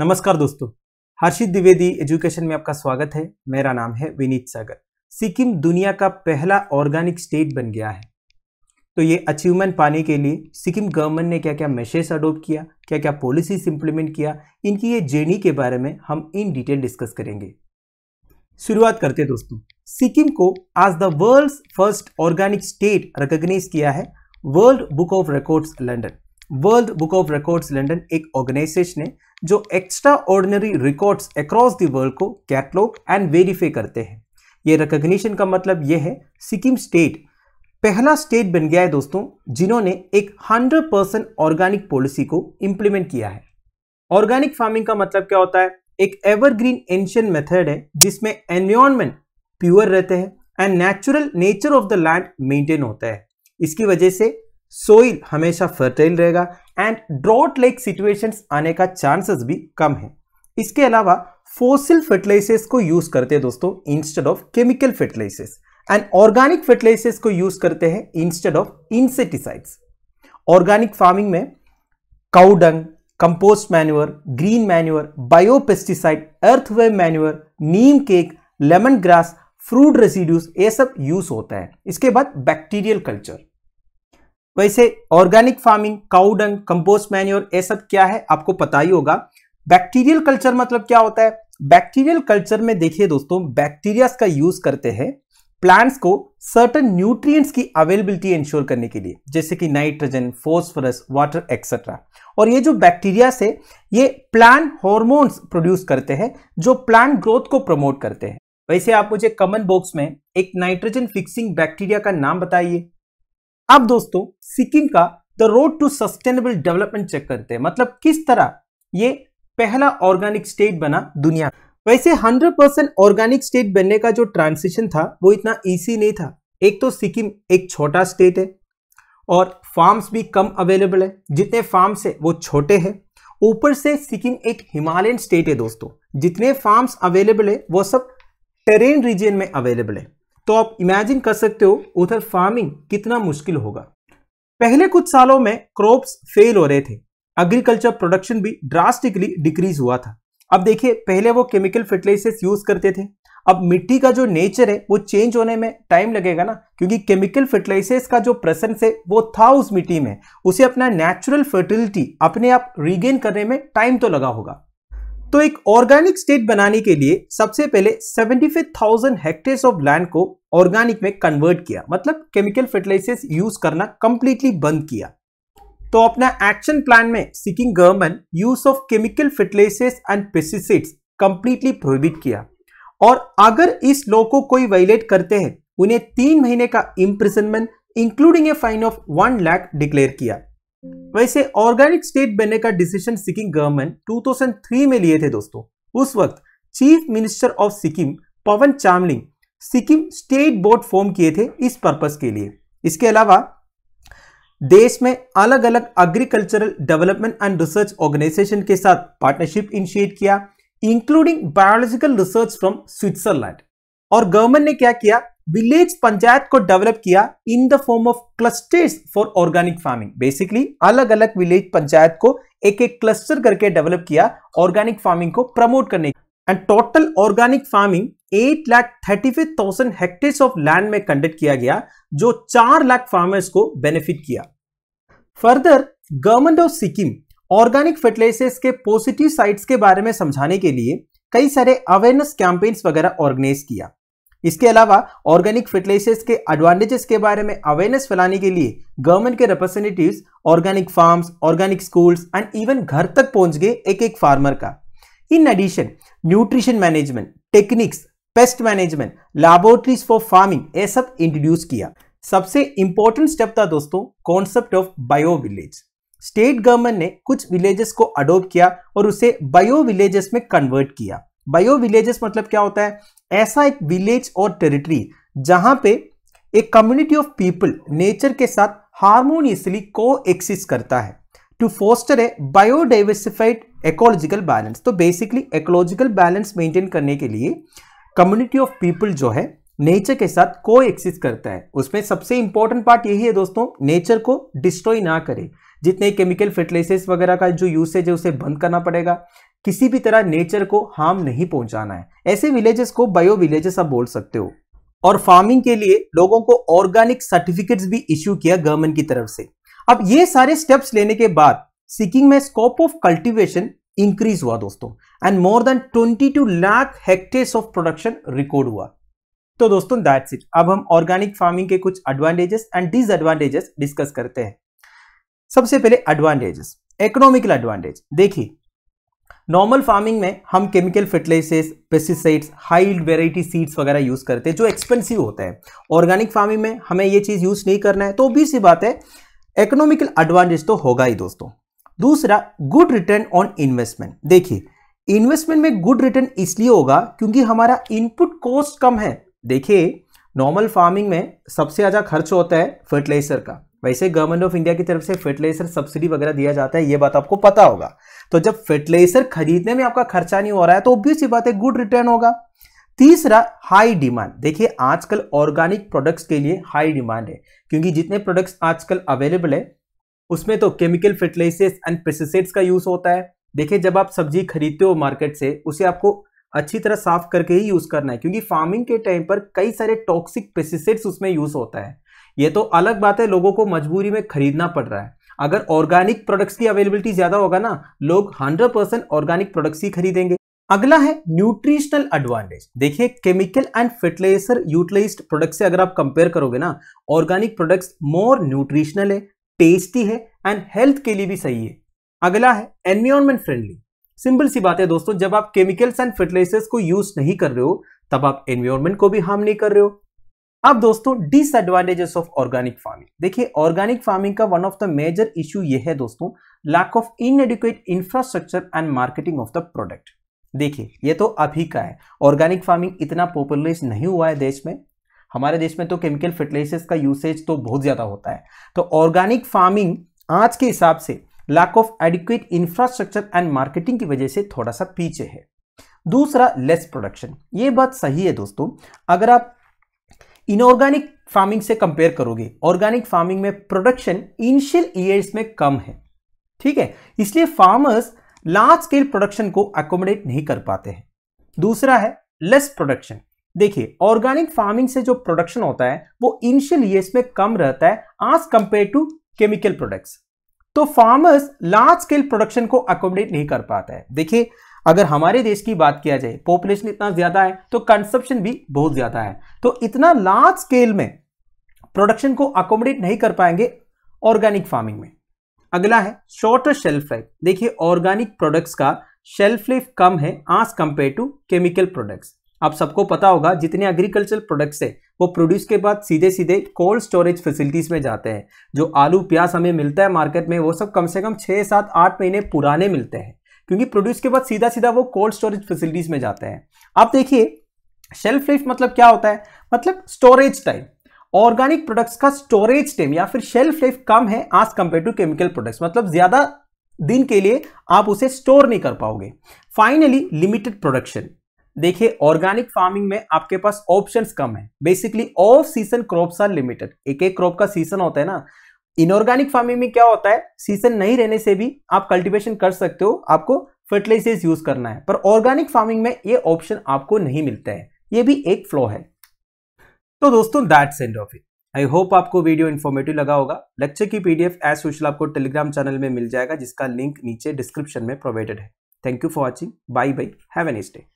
नमस्कार दोस्तों हर्षित द्विवेदी एजुकेशन में आपका स्वागत है मेरा नाम है विनीत सागर सिक्किम दुनिया का पहला ऑर्गेनिक स्टेट बन गया है तो ये अचीवमेंट पाने के लिए सिक्किम गवर्नमेंट ने क्या क्या मैसेज अडोप्ट किया क्या क्या पॉलिसीज इम्प्लीमेंट किया इनकी ये जर्नी के बारे में हम इन डिटेल डिस्कस करेंगे शुरुआत करते दोस्तों सिक्किम को आज the world first organic state recognise किया है world book of records London world book of records London एक ऑर्गेनाइजेशन है जो extraordinary records across the world को कैटलॉग एंड वेरीफाई करते हैं ये रिकोगशन का मतलब ये है सिक्किम स्टेट पहला स्टेट बन गया है दोस्तों जिन्होंने एक 100 परसेंट ऑर्गेनिक पॉलिसी को इम्प्लीमेंट किया है ऑर्गेनिक फार्मिंग का मतलब क्या होता है एक एवरग्रीन एंशियन मेथड है जिसमें एनवायरमेंट प्योर रहते हैं and natural nature of the land maintain होता है इसकी वजह से सोइल हमेशा फर्टाइल रहेगा एंड ड्रॉट लाइक सिचुएशंस आने का चांसेस भी कम है इसके अलावा फोसिल फर्टिलाइजर्स को यूज करते हैं दोस्तों instead of chemical fertilisers and organic fertilisers को यूज करते हैं instead of insecticides organic farming में cow dung compost manure green manure biopesticide earthworm manure neem cake lemon grass fruit residues ये सब यूज होता है इसके बाद बैक्टीरियल कल्चर वैसे organic farming cow dung compost manure ये सब क्या है आपको पता ही होगा बैक्टीरियल कल्चर मतलब क्या होता है बैक्टीरियल कल्चर में देखिए दोस्तों बैक्टीरिया का यूज करते हैं प्लांट्स को सर्टन न्यूट्रिएंट्स की अवेलेबिलिटी इंश्योर करने के लिए जैसे कि नाइट्रोजन फोस्फरस वाटर एक्सेट्रा और ये जो बैक्टीरिया से ये प्लांट हॉर्मोन्स प्रोड्यूस करते हैं जो प्लांट ग्रोथ को प्रमोट करते हैं वैसे आप मुझे कमेंट बॉक्स में एक नाइट्रोजन फिक्सिंग बैक्टीरिया का नाम बताइए अब दोस्तों सिक्किम का the road to sustainable development check करते हैं मतलब किस तरह ये पहला ऑर्गेनिक स्टेट बना दुनिया वैसे 100 परसेंट ऑर्गेनिक स्टेट बनने का जो ट्रांसिशन था वो इतना इजी नहीं था एक तो सिक्किम एक छोटा स्टेट है और फार्म्स भी कम अवेलेबल है जितने फार्म्स है वो छोटे हैं ऊपर से सिक्किम एक हिमालयन स्टेट है दोस्तों जितने फार्म्स अवेलेबल है वो सब टेरेन रीजन में अवेलेबल है तो आप इमेजिन कर सकते हो उधर फार्मिंग कितना मुश्किल होगा पहले कुछ सालों में क्रॉप्स फेल हो रहे थे एग्रीकल्चर प्रोडक्शन भी ड्रास्टिकली डिक्रीज हुआ था अब देखिए पहले वो केमिकल फर्टिलाइजर्स यूज करते थे अब मिट्टी का जो नेचर है वो चेंज होने में टाइम लगेगा ना क्योंकि केमिकल फर्टिलाइजर्स का जो प्रेजेंस है वो था उस मिट्टी में उसे अपना नेचुरल फर्टिलिटी अपने आप रिगेन करने में टाइम तो लगा होगा तो एक ऑर्गेनिक स्टेट बनाने के लिए सबसे पहले 75,000 हेक्टेयर्स ऑफ लैंड को ऑर्गेनिक में कन्वर्ट किया मतलब केमिकल फर्टिलाइजर्स यूज करना कंप्लीटली बंद किया तो अपना एक्शन प्लान में Sikkim government use of chemical fertilisers and pesticides completely prohibit किया और अगर इस लॉ को कोई वायलेट करते हैं उन्हें तीन महीने का imprisonment including a fine of one lakh declare किया वैसे ऑर्गेनिक स्टेट बनने का डिसीजन सिक्किम गवर्नमेंट 2003 में लिए थे दोस्तों उस वक्त chief minister of Sikkim Pawan Chamling Sikkim state board form किए थे इस पर्पस के लिए इसके अलावा देश में अलग अलग agricultural development and research organisation के साथ पार्टनरशिप इनिशिएट किया including biological research from Switzerland और गवर्नमेंट ने क्या किया विलेज पंचायत को डेवलप किया in the form of clusters for organic farming basically अलग अलग विलेज पंचायत को एक एक क्लस्टर करके डेवलप किया ऑर्गेनिक फार्मिंग को प्रमोट करने and total organic farming eight lakh thirty five thousand hectares of land में कंडक्ट किया गया जो चार लाख फार्मर्स को बेनिफिट किया further government of Sikkim organic fertilisers के पॉजिटिव साइड्स के बारे में समझाने के लिए कई सारे अवेयरनेस कैंपेन्स वगैरह ऑर्गेनाइज किया इसके अलावा ऑर्गेनिक फर्टिलाइजर्स के एडवांटेजेस के बारे में अवेयरनेस फैलाने के लिए गवर्नमेंट के representatives organic farms organic schools and even घर तक पहुंच गए एक एक फार्मर का in addition nutrition management techniques pest management laboratories for farming ये सब इंट्रोड्यूस किया सबसे इंपॉर्टेंट स्टेप था दोस्तों concept of bio village state government ने कुछ विलेजेस को अडोप्ट किया और उसे बायो विलेजेस में कन्वर्ट किया बायो विलेजेस मतलब क्या होता है ऐसा एक विलेज और टेरिटरी जहां पे एक कम्युनिटी ऑफ पीपल नेचर के साथ हारमोनियसली को एक्सिस्ट करता है to foster a biodiversified ecological balance तो बेसिकली एकोलॉजिकल बैलेंस मेंटेन करने के लिए कम्युनिटी ऑफ पीपल जो है नेचर के साथ को एक्सिस्ट करता है उसमें सबसे इंपॉर्टेंट पार्ट यही है दोस्तों नेचर को डिस्ट्रॉय ना करे जितने केमिकल फर्टिलाइजर्स वगैरह का जो यूसेज है उसे बंद करना पड़ेगा किसी भी तरह नेचर को हार्म नहीं पहुंचाना है ऐसे विलेजेस को बायो विलेजेस आप बोल सकते हो और फार्मिंग के लिए लोगों को ऑर्गेनिक सर्टिफिकेट्स भी इश्यू किया गवर्नमेंट की तरफ से अब ये सारे स्टेप्स लेने के बाद सिकिंग में स्कोप ऑफ कल्टीवेशन इंक्रीज हुआ दोस्तों and more than 22 lakh hectares of production record हुआ तो दोस्तों दैट्स इट अब हम ऑर्गेनिक फार्मिंग के कुछ एडवांटेजेस एंड डिसएडवांटेजेस डिस्कस करते हैं सबसे पहले एडवांटेजेस इकोनॉमिकल एडवांटेज देखिए नॉर्मल फार्मिंग में हम chemical fertilisers pesticides high variety seeds वगैरह यूज़ करते हैं जो एक्सपेंसिव होते हैं ऑर्गेनिक फार्मिंग में हमें ये चीज़ यूज़ नहीं करना है तो भी सी बात है इकोनॉमिकल एडवांटेज तो होगा ही दोस्तों दूसरा गुड रिटर्न ऑन इन्वेस्टमेंट देखिए इन्वेस्टमेंट में गुड रिटर्न इसलिए होगा क्योंकि हमारा इनपुट कॉस्ट कम है देखिए नॉर्मल फार्मिंग में सबसे ज़्यादा खर्च होता है फर्टिलाइजर का वैसे गवर्नमेंट ऑफ इंडिया की तरफ से फर्टिलाइजर सब्सिडी वगैरह दिया जाता है ये बात आपको पता होगा तो जब फर्टिलाइजर खरीदने में आपका खर्चा नहीं हो रहा है तो ऑब्वियस बात है गुड रिटर्न होगा तीसरा हाई डिमांड देखिए आजकल ऑर्गेनिक प्रोडक्ट्स के लिए हाई डिमांड है क्योंकि जितने प्रोडक्ट्स आजकल अवेलेबल है उसमें तो केमिकल फर्टिलाइजर्स एंड पेस्टिसाइड्स का यूज होता है देखिए जब आप सब्जी खरीदते हो मार्केट से उसे आपको अच्छी तरह साफ करके ही यूज करना है क्योंकि फार्मिंग के टाइम पर कई सारे टॉक्सिक पेस्टिसाइड्स उसमें यूज होता है ये तो अलग बात है लोगों को मजबूरी में खरीदना पड़ रहा है अगर ऑर्गेनिक प्रोडक्ट्स की अवेलेबिलिटी ज्यादा होगा ना लोग 100 परसेंट ऑर्गेनिक प्रोडक्ट्स ही खरीदेंगे अगला है न्यूट्रिशनल एडवांटेज देखिए chemical and fertiliser utilised product से अगर आप कंपेयर करोगे ना ऑर्गेनिक प्रोडक्ट्स मोर न्यूट्रिशनल है टेस्टी है एंड हेल्थ के लिए भी सही है अगला है एनवायरमेंट फ्रेंडली सिंपल सी बात है दोस्तों जब आप केमिकल्स एंड फर्टिलाइजर्स को यूज नहीं कर रहे हो तब आप एनवायरमेंट को भी हार्म नहीं कर रहे हो अब दोस्तों डिसएडवांटेजेस ऑफ ऑर्गेनिक फार्मिंग देखिए ऑर्गेनिक फार्मिंग का one of the major issue यह है दोस्तों lack of inadequate infrastructure and marketing of the product देखिए ये तो अभी का है ऑर्गेनिक फार्मिंग इतना पॉपुलराइज नहीं हुआ है देश में हमारे देश में तो केमिकल फर्टिलाइजर्स का यूसेज तो बहुत ज़्यादा होता है तो ऑर्गेनिक फार्मिंग आज के हिसाब से lack of adequate infrastructure and marketing की वजह से थोड़ा सा पीछे है दूसरा लेस प्रोडक्शन ये बात सही है दोस्तों अगर आप इनऑर्गेनिक फार्मिंग से कंपेयर करोगे ऑर्गेनिक फार्मिंग में प्रोडक्शन इनिशियल ईयर्स में कम है ठीक है इसलिए फार्मर्स लार्ज स्केल प्रोडक्शन को अकोमोडेट नहीं कर पाते हैं दूसरा है लेस प्रोडक्शन देखिए ऑर्गेनिक फार्मिंग से जो प्रोडक्शन होता है वो इनिशियल ईयर्स में कम रहता है as compare to chemical products तो फार्मर्स लार्ज स्केल प्रोडक्शन को अकोमोडेट नहीं कर पाता है देखिए अगर हमारे देश की बात किया जाए पॉपुलेशन इतना ज़्यादा है तो कंसप्शन भी बहुत ज़्यादा है तो इतना लार्ज स्केल में प्रोडक्शन को अकोमोडेट नहीं कर पाएंगे ऑर्गेनिक फार्मिंग में अगला है शॉर्टर शेल्फ लाइफ देखिए ऑर्गेनिक प्रोडक्ट्स का शेल्फ लाइफ कम है आज कंपेयर टू केमिकल प्रोडक्ट्स आप सबको पता होगा जितने एग्रीकल्चर प्रोडक्ट्स हैं वो प्रोड्यूस के बाद सीधे सीधे कोल्ड स्टोरेज फैसिलिटीज़ में जाते हैं जो आलू प्याज हमें मिलता है मार्केट में वो सब कम से कम छः सात आठ महीने पुराने मिलते हैं क्योंकि प्रोड्यूस के बाद सीधा सीधा वो कोल्ड स्टोरेज फैसिलिटीज में जाते हैं आप देखिए शेल्फ लाइफ मतलब क्या होता है मतलब स्टोरेज टाइम ऑर्गेनिक प्रोडक्ट्स का स्टोरेज टाइम या फिर शेल्फ लाइफ कम है आज कंपेयर टू केमिकल प्रोडक्ट्स मतलब ज्यादा दिन के लिए आप उसे स्टोर नहीं कर पाओगे फाइनली लिमिटेड प्रोडक्शन देखिए ऑर्गेनिक फार्मिंग में आपके पास ऑप्शंस कम है basically off season crops are limited एक एक क्रॉप का सीजन होता है ना इनऑर्गेनिक फार्मिंग में क्या होता है सीजन नहीं रहने से भी आप कल्टीवेशन कर सकते हो आपको फर्टिलाइजर्स यूज करना है पर ऑर्गेनिक फार्मिंग में ये ऑप्शन आपको नहीं मिलता है ये भी एक फ्लो है तो दोस्तों that's end of it I hope आपको वीडियो इन्फॉर्मेटिव लगा होगा लेक्चर की पीडीएफ एज सोशल आपको टेलीग्राम चैनल में मिल जाएगा जिसका लिंक नीचे डिस्क्रिप्शन में प्रोवाइडेड है thank you for watching bye bye have an day